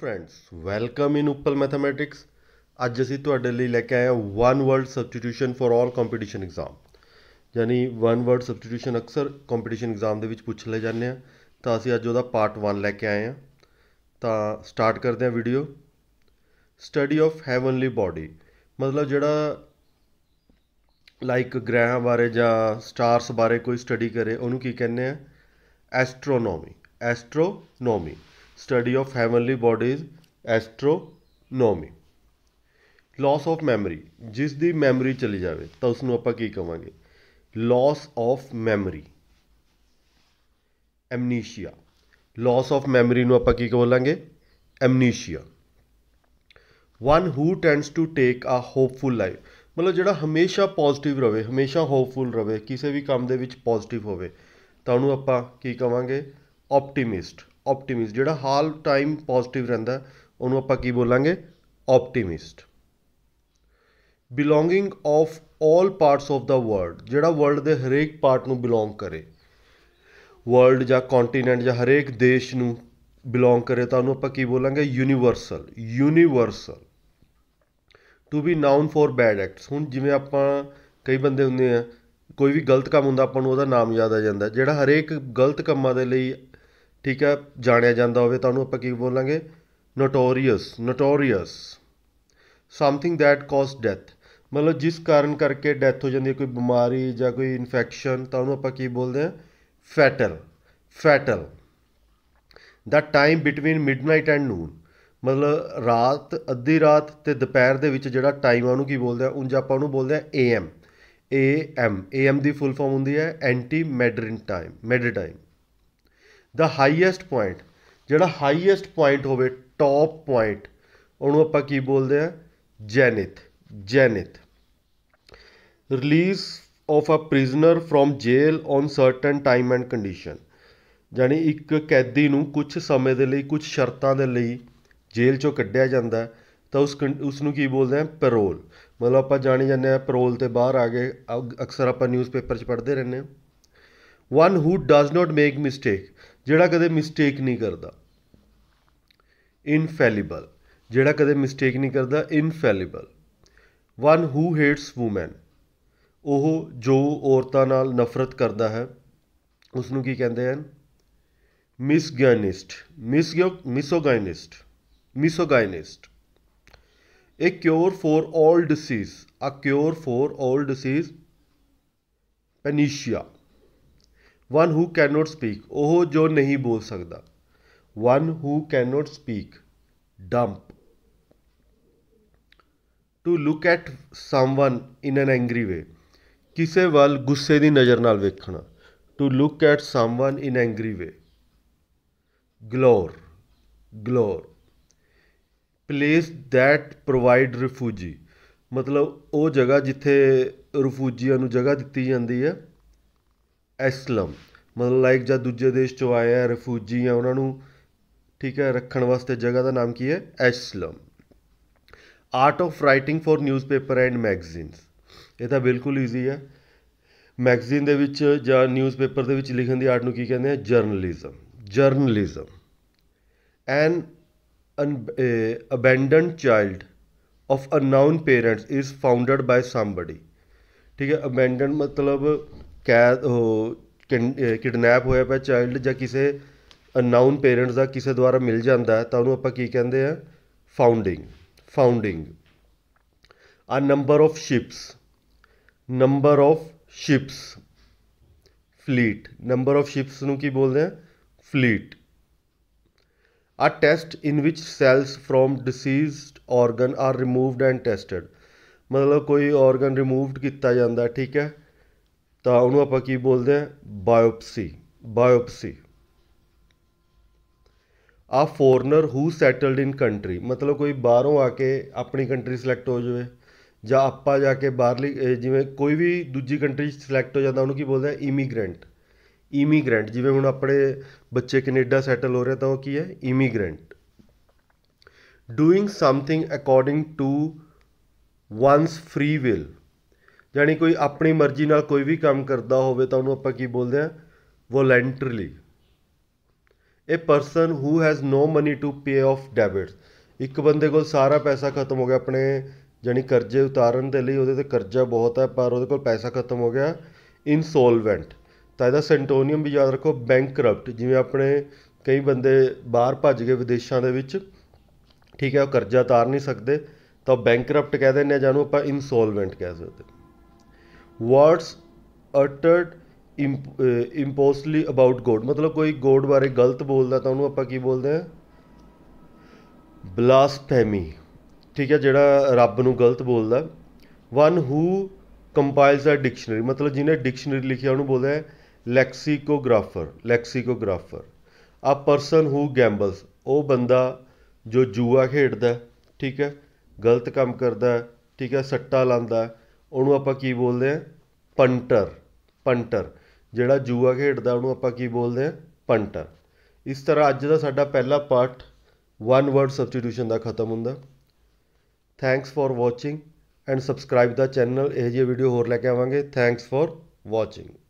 friends welcome in Uppal mathematics ਅੱਜ ਅਸੀਂ ਤੁਹਾਡੇ ਲਈ ਲੈ ਕੇ ਆਏ ਹਾਂ one word substitution for all competition exam ਯਾਨੀ ਵਨ ਵਰਡ ਸਬਸਟੀਟਿਊਸ਼ਨ ਅਕਸਰ ਕੰਪੀਟੀਸ਼ਨ ਐਗਜ਼ਾਮ ਦੇ ਵਿੱਚ ਪੁੱਛ ਲਏ ਜਾਂਦੇ ਆ ਤਾਂ ਅਸੀਂ ਅੱਜ ਉਹਦਾ ਪਾਰਟ 1 ਲੈ ਕੇ ਆਏ ਆ ਤਾਂ ਸਟਾਰਟ ਕਰਦੇ ਆ video study of heavenly body ਮਤਲਬ ਜਿਹੜਾ ਲਾਈਕ ਗ੍ਰਹਿਾਂ ਬਾਰੇ ਜਾਂ ਸਟਾਰਸ ਬਾਰੇ ਕੋਈ ਸਟੱਡੀ ਕਰੇ ਉਹਨੂੰ ਕੀ ਕਹਿੰਦੇ ਆ astronomy astronomy study of heavenly bodies astronomy loss of memory ਜਿਸ ਦੀ ਮੈਮਰੀ ਚਲੀ ਜਾਵੇ ਤਾਂ ਉਸ ਨੂੰ ਆਪਾਂ ਕੀ ਕਵਾਂਗੇ loss of memory amnesia loss of memory ਨੂੰ ਆਪਾਂ ਕੀ ਕਹੋਲਾਂਗੇ amnesia one who tends to take a hopeful life ਮਤਲਬ ਜਿਹੜਾ ਹਮੇਸ਼ਾ ਪੋਜ਼ਿਟਿਵ ਰਵੇ ਹਮੇਸ਼ਾ ਹੋਪਫੁਲ ਰਵੇ ਕਿਸੇ ਵੀ ਕੰਮ ਦੇ ਵਿੱਚ ਪੋਜ਼ਿਟਿਵ ਹੋਵੇ ਤਾਂ ਉਹਨੂੰ ਆਪਾਂ ਕੀ ਕਵਾਂਗੇ ਆਪਟੀਮਿਸਟ ਆਪਟੀਮਿਸਟ ਜਿਹੜਾ ਹਾਲ ਟਾਈਮ ਪੋਜ਼ਿਟਿਵ ਰਹਿੰਦਾ ਉਹਨੂੰ ਆਪਾਂ ਕੀ ਬੋਲਾਂਗੇ optimist belonging of all parts of the world ਜਿਹੜਾ ਵਰਲਡ ਦੇ ਹਰੇਕ ਪਾਰਟ ਨੂੰ ਬਿਲੋਂਗ ਕਰੇ ਵਰਲਡ ਜਾਂ ਕੰਟੀਨੈਂਟ ਜਾਂ ਹਰੇਕ ਦੇਸ਼ ਨੂੰ ਬਿਲੋਂਗ ਕਰੇ ਤਾਂ ਉਹਨੂੰ ਆਪਾਂ ਕੀ ਬੋਲਾਂਗੇ universal universal to be known for bad acts ਹੁਣ ਜਿਵੇਂ ਆਪਾਂ ਕਈ ਬੰਦੇ ਹੁੰਦੇ ਆ ਕੋਈ ਵੀ ਗਲਤ ਕੰਮ ਹੁੰਦਾ ਆਪਾਂ ਨੂੰ ਉਹਦਾ ਨਾਮ ਯਾਦ ਆ ਜਾਂਦਾ ਜਿਹੜਾ ਹਰੇਕ ਗਲਤ ਕੰਮਾਂ ਦੇ ਲਈ ਠੀਕ ਹੈ ਜਾਣਿਆ ਜਾਂਦਾ ਹੋਵੇ ਤਾਂ ਉਹਨੂੰ ਆਪਾਂ ਕੀ ਬੋਲਾਂਗੇ notorious notorious something that cause death ਮਤਲਬ ਜਿਸ ਕਾਰਨ ਕਰਕੇ ਡੈਥ ਹੋ ਜਾਂਦੀ ਹੈ ਕੋਈ ਬਿਮਾਰੀ ਜਾਂ ਕੋਈ ਇਨਫੈਕਸ਼ਨ ਤਾਂ ਉਹਨੂੰ ਆਪਾਂ ਕੀ ਬੋਲਦੇ ਹਾਂ fatal fatal the time between midnight and noon ਮਤਲਬ ਰਾਤ ਅੱਧੀ ਰਾਤ ਤੇ ਦੁਪਹਿਰ ਦੇ ਵਿੱਚ ਜਿਹੜਾ ਟਾਈਮ ਆ ਉਹਨੂੰ ਕੀ ਬੋਲਦੇ ਆ ਉਂਝ ਆਪਾਂ ਉਹਨੂੰ ਬੋਲਦੇ ਆ ਏ ਐਮ ਏ ਐਮ ਦੀ ਫੁੱਲ ਫਾਰਮ ਹੁੰਦੀ ਹੈ ante meridiem time mid time ਦਾ ਹਾਈਐਸਟ ਪੁਆਇੰਟ ਜਿਹੜਾ ਹਾਈਐਸਟ ਪੁਆਇੰਟ ਹੋਵੇ ਟੌਪ ਪੁਆਇੰਟ ਉਹਨੂੰ ਆਪਾਂ ਕੀ ਬੋਲਦੇ ਆ zenith zenith release of a prisoner from jail on certain time and condition ਯਾਨੀ ਇੱਕ ਕੈਦੀ ਨੂੰ ਕੁਝ ਸਮੇਂ ਦੇ ਲਈ ਕੁਝ ਸ਼ਰਤਾਂ ਦੇ ਲਈ ਜੇਲ੍ਹ ਚੋਂ ਕੱਢਿਆ ਜਾਂਦਾ ਤਾਂ ਉਸ ਉਸ ਨੂੰ ਕੀ ਬੋਲਦੇ ਆ ਪੈਰੋਲ ਮਤਲਬ ਆਪਾਂ ਜਾਣੀ ਜਾਂਦੇ ਆ ਪੈਰੋਲ ਤੇ ਬਾਹਰ ਆ ਗਏ ਅਕਸਰ ਆਪਾਂ ਨਿਊਜ਼ਪੇਪਰ 'ਚ ਪੜ੍ਹਦੇ ਰਹਿੰਦੇ ਆ one who does not make mistake ਜਿਹੜਾ ਕਦੇ ਮਿਸਟੇਕ ਨਹੀਂ ਕਰਦਾ ਇਨਫੈਲੀਬਲ ਜਿਹੜਾ ਕਦੇ ਮਿਸਟੇਕ ਨਹੀਂ ਕਰਦਾ ਇਨਫੈਲੀਬਲ ਵਨ ਹੂ ਹੇਟਸ ਔਮਨ ਉਹ ਜੋ ਔਰਤਾਂ ਨਾਲ ਨਫ਼ਰਤ ਕਰਦਾ ਹੈ ਉਸ ਨੂੰ ਕੀ ਕਹਿੰਦੇ ਹਨ misogynist miso misogynist misogynist a cure for 올 disease a cure for 올 disease panacea one who cannot speak ਉਹ ਜੋ ਨਹੀਂ ਬੋਲ ਸਕਦਾ one who cannot speak dumb to look at someone in an angry way ਕਿਸੇ ਵੱਲ ਗੁੱਸੇ ਦੀ ਨਜ਼ਰ ਨਾਲ ਵੇਖਣਾ to look at someone in angry way glower glower place that provide refugee ਮਤਲਬ ਉਹ ਜਗ੍ਹਾ ਜਿੱਥੇ ਰਿਫਿਊਜੀਆਂ ਨੂੰ ਜਗ੍ਹਾ ਦਿੱਤੀ ਜਾਂਦੀ ਹੈ ਐਸਲਮ ਮਤਲਬ ਲਾਈਕ ਜਾਂ ਦੂਜੇ ਦੇਸ਼ 'ਚੋਂ ਆਏ ਆ ਰਿਫਿਊਜੀ ਆ ਉਹਨਾਂ ਨੂੰ ਠੀਕ ਹੈ ਰੱਖਣ ਵਾਸਤੇ ਜਗ੍ਹਾ ਦਾ ਨਾਮ ਕੀ ਹੈ asylum art of writing for newspaper and magazines ਇਹ ਤਾਂ ਬਿਲਕੁਲ ਈਜ਼ੀ ਹੈ ਮੈਗਜ਼ੀਨ ਦੇ ਵਿੱਚ ਜਾਂ ਨਿਊਜ਼ਪੇਪਰ ਦੇ ਵਿੱਚ ਲਿਖਣ ਦੀ ਆਰਟ ਨੂੰ ਕੀ ਕਹਿੰਦੇ ਆ journalism journalism an abandoned child of unknown parents is founded by somebody ਠੀਕ ਹੈ ਅਬੈਂਡਨ ਮਤਲਬ ਕੈਦ ਉਹ ਕਿਡਨੈਪ ਹੋਇਆ ਪਿਆ ਚਾਈਲਡ ਜਾਂ ਕਿਸੇ ਅਨਾਊਨ ਪੇਰੈਂਟਸ ਦਾ ਕਿਸੇ ਦੁਆਰਾ ਮਿਲ ਜਾਂਦਾ ਤਾਂ ਉਹਨੂੰ ਆਪਾਂ ਕੀ ਕਹਿੰਦੇ ਆ foundling foundling a number of ships number of ships fleet number of ships ਨੂੰ ਕੀ ਬੋਲਦੇ ਆ fleet a test in which cells from diseased organ are removed and tested ਮਤਲਬ ਕੋਈ ਆਰਗਨ ਰਿਮੂਵਡ ਕੀਤਾ ਜਾਂਦਾ ਠੀਕ ਹੈ ਤਾਂ ਉਹਨੂੰ ਆਪਾਂ ਕੀ ਬੋਲਦੇ ਆ biopsy biopsy a foreigner who settled in country ਮਤਲਬ ਕੋਈ ਬਾਹਰੋਂ ਆ ਕੇ ਆਪਣੀ ਕੰਟਰੀ ਸਿਲੈਕਟ ਹੋ ਜਾਵੇ ਜਾਂ ਆਪਾਂ ਜਾ ਕੇ ਬਾਹਰਲੀ ਜਿਵੇਂ ਕੋਈ ਵੀ ਦੂਜੀ ਕੰਟਰੀ ਸਿਲੈਕਟ ਹੋ ਜਾਂਦਾ ਉਹਨੂੰ ਕੀ ਬੋਲਦੇ ਆ ਇਮੀਗ੍ਰੈਂਟ ਇਮੀਗ੍ਰੈਂਟ ਜਿਵੇਂ ਹੁਣ ਆਪਣੇ ਬੱਚੇ ਕੈਨੇਡਾ ਸੈਟਲ ਹੋ ਰਹੇ ਤਾਂ ਉਹ ਕੀ ਹੈ immigrant doing something according to one's free will ਜਾਣੀ ਕੋਈ ਆਪਣੀ ਮਰਜ਼ੀ ਨਾਲ ਕੋਈ ਵੀ ਕੰਮ ਕਰਦਾ ਹੋਵੇ ਤਾਂ ਉਹਨੂੰ ਆਪਾਂ ਕੀ ਬੋਲਦੇ ਆ ਵੋਲੈਂਟਰੀਲੀ ਇਹ person who has no money to pay of debits ਇੱਕ ਬੰਦੇ ਕੋਲ ਸਾਰਾ ਪੈਸਾ ਖਤਮ ਹੋ ਗਿਆ ਆਪਣੇ ਜਾਨੀ ਕਰਜ਼ੇ ਉਤਾਰਨ ਦੇ ਲਈ ਉਹਦੇ ਤੇ ਕਰਜ਼ਾ ਬਹੁਤ ਹੈ ਪਰ ਉਹਦੇ ਕੋਲ ਪੈਸਾ ਖਤਮ ਹੋ ਗਿਆ ਇਨਸੋਲਵੈਂਟ ਤਾਂ ਇਹਦਾ ਸੈਂਟੋਨੀਅਮ ਵੀ ਯਾਦ ਰੱਖੋ ਬੈਂਕਰਪਟ ਜਿਵੇਂ ਆਪਣੇ ਕਈ ਬੰਦੇ ਬਾਹਰ ਭੱਜ ਗਏ ਵਿਦੇਸ਼ਾਂ ਦੇ ਵਿੱਚ ਠੀਕ ਹੈ ਉਹ ਕਰਜ਼ਾ ਉਤਾਰ ਨਹੀਂ ਸਕਦੇ ਤਾਂ ਬੈਂਕਰਪਟ ਕਹਿ ਦਿੰਦੇ ਆ ਜਾਨੂੰ ਆਪਾਂ ਇਨਸੋਲਵੈਂਟ ਕਹਿ ਸਕਦੇ words uttered impiously about God ਮਤਲਬ ਕੋਈ ਗੋਡ ਬਾਰੇ ਗਲਤ ਬੋਲਦਾ ਤਾਂ ਉਹਨੂੰ ਆਪਾਂ ਕੀ ਬੋਲਦੇ ਆ ਬਲਾਸਫੇਮੀ ਠੀਕ ਹੈ ਜਿਹੜਾ ਰੱਬ ਨੂੰ ਗਲਤ ਬੋਲਦਾ ਵਨ ਹੂ ਕੰਪਾਈਲਸ ਅ ਡਿਕਸ਼ਨਰੀ ਮਤਲਬ ਜਿਹਨੇ ਡਿਕਸ਼ਨਰੀ ਲਿਖਿਆ ਉਹਨੂੰ ਬੋਲਦੇ ਆ ਲੈਕਸੀਕੋਗ੍ਰਾਫਰ ਲੈਕਸੀਕੋਗ੍ਰਾਫਰ ਆ ਪਰਸਨ ਹੂ ਗੈਂਬਲਸ ਉਹ ਬੰਦਾ ਜੋ ਜੂਆ ਖੇਡਦਾ ਠੀਕ ਹੈ ਗਲਤ ਕੰਮ ਕਰਦਾ ਠੀਕ ਹੈ ਸੱਟਾ ਲਾਂਦਾ ਉਹਨੂੰ ਆਪਾਂ ਕੀ ਬੋਲਦੇ ਆ ਪੰਟਰ ਪੰਟਰ ਜਿਹੜਾ ਜੂਆ ਖੇਡਦਾ ਉਹਨੂੰ ਆਪਾਂ ਕੀ ਬੋਲਦੇ ਆ ਪੰਟਰ ਇਸ ਤਰ੍ਹਾਂ ਅੱਜ ਦਾ ਸਾਡਾ ਪਹਿਲਾ ਪਾਰਟ ਵਨ ਵਰਡ ਸਬਸਟੀਟਿਊਸ਼ਨ ਦਾ ਖਤਮ ਹੁੰਦਾ thanks for watching and subscribe ਦਾ ਚੈਨਲ ਇਹ ਜੀ ਵੀਡੀਓ ਹੋਰ ਲੈ ਕੇ ਆਵਾਂਗੇ ਥੈਂਕਸ ਫॉर ਵਾਚਿੰਗ